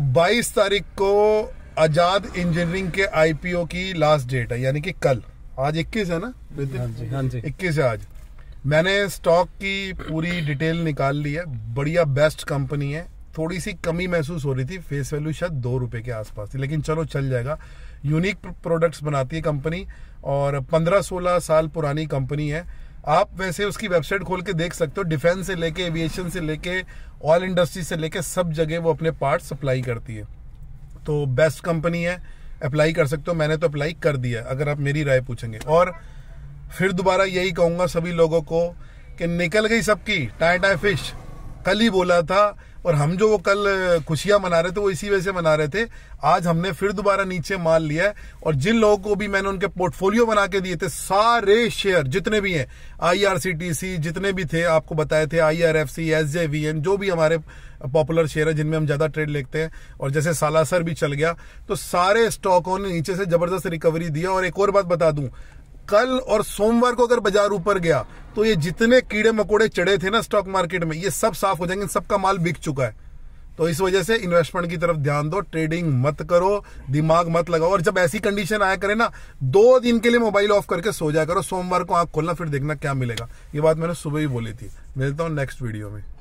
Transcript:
22 तारीख को आजाद इंजीनियरिंग के आईपीओ की लास्ट डेट है यानी कि कल आज 21 है ना हाँ जी हाँ जी इक्कीस है आज मैंने स्टॉक की पूरी डिटेल निकाल ली है बढ़िया बेस्ट कंपनी है थोड़ी सी कमी महसूस हो रही थी फेस वैल्यू शायद दो रुपए के आसपास थी लेकिन चलो चल जाएगा यूनिक प्रोडक्ट्स बनाती है कंपनी और पंद्रह सोलह साल पुरानी कंपनी है आप वैसे उसकी वेबसाइट खोल के देख सकते हो डिफेंस से लेके एविएशन से लेके ऑयल इंडस्ट्री से लेके सब जगह वो अपने पार्ट सप्लाई करती है तो बेस्ट कंपनी है अप्लाई कर सकते हो मैंने तो अप्लाई कर दिया अगर आप मेरी राय पूछेंगे और फिर दोबारा यही कहूंगा सभी लोगों को कि निकल गई सबकी टाए टाए फिश कल ही बोला था और हम जो वो कल खुशियां मना रहे थे वो इसी वजह से मना रहे थे आज हमने फिर दोबारा नीचे माल लिया है और जिन लोगों को भी मैंने उनके पोर्टफोलियो बना के दिए थे सारे शेयर जितने भी हैं आईआरसीटीसी जितने भी थे आपको बताए थे आईआरएफसी एसजेवीएन जो भी हमारे पॉपुलर शेयर है जिनमें हम ज्यादा ट्रेड लेते हैं और जैसे सालासर भी चल गया तो सारे स्टॉकों ने नीचे से जबरदस्त रिकवरी दिया और एक और बात बता दूं कल और सोमवार को अगर बाजार ऊपर गया तो ये जितने कीड़े मकोड़े चढ़े थे ना स्टॉक मार्केट में ये सब साफ हो जाएंगे सबका माल बिक चुका है तो इस वजह से इन्वेस्टमेंट की तरफ ध्यान दो ट्रेडिंग मत करो दिमाग मत लगाओ और जब ऐसी कंडीशन आया करे ना दो दिन के लिए मोबाइल ऑफ करके सो जाया करो सोमवार को आंख खोलना फिर देखना क्या मिलेगा ये बात मैंने सुबह ही बोली थी मिलता हूँ नेक्स्ट वीडियो में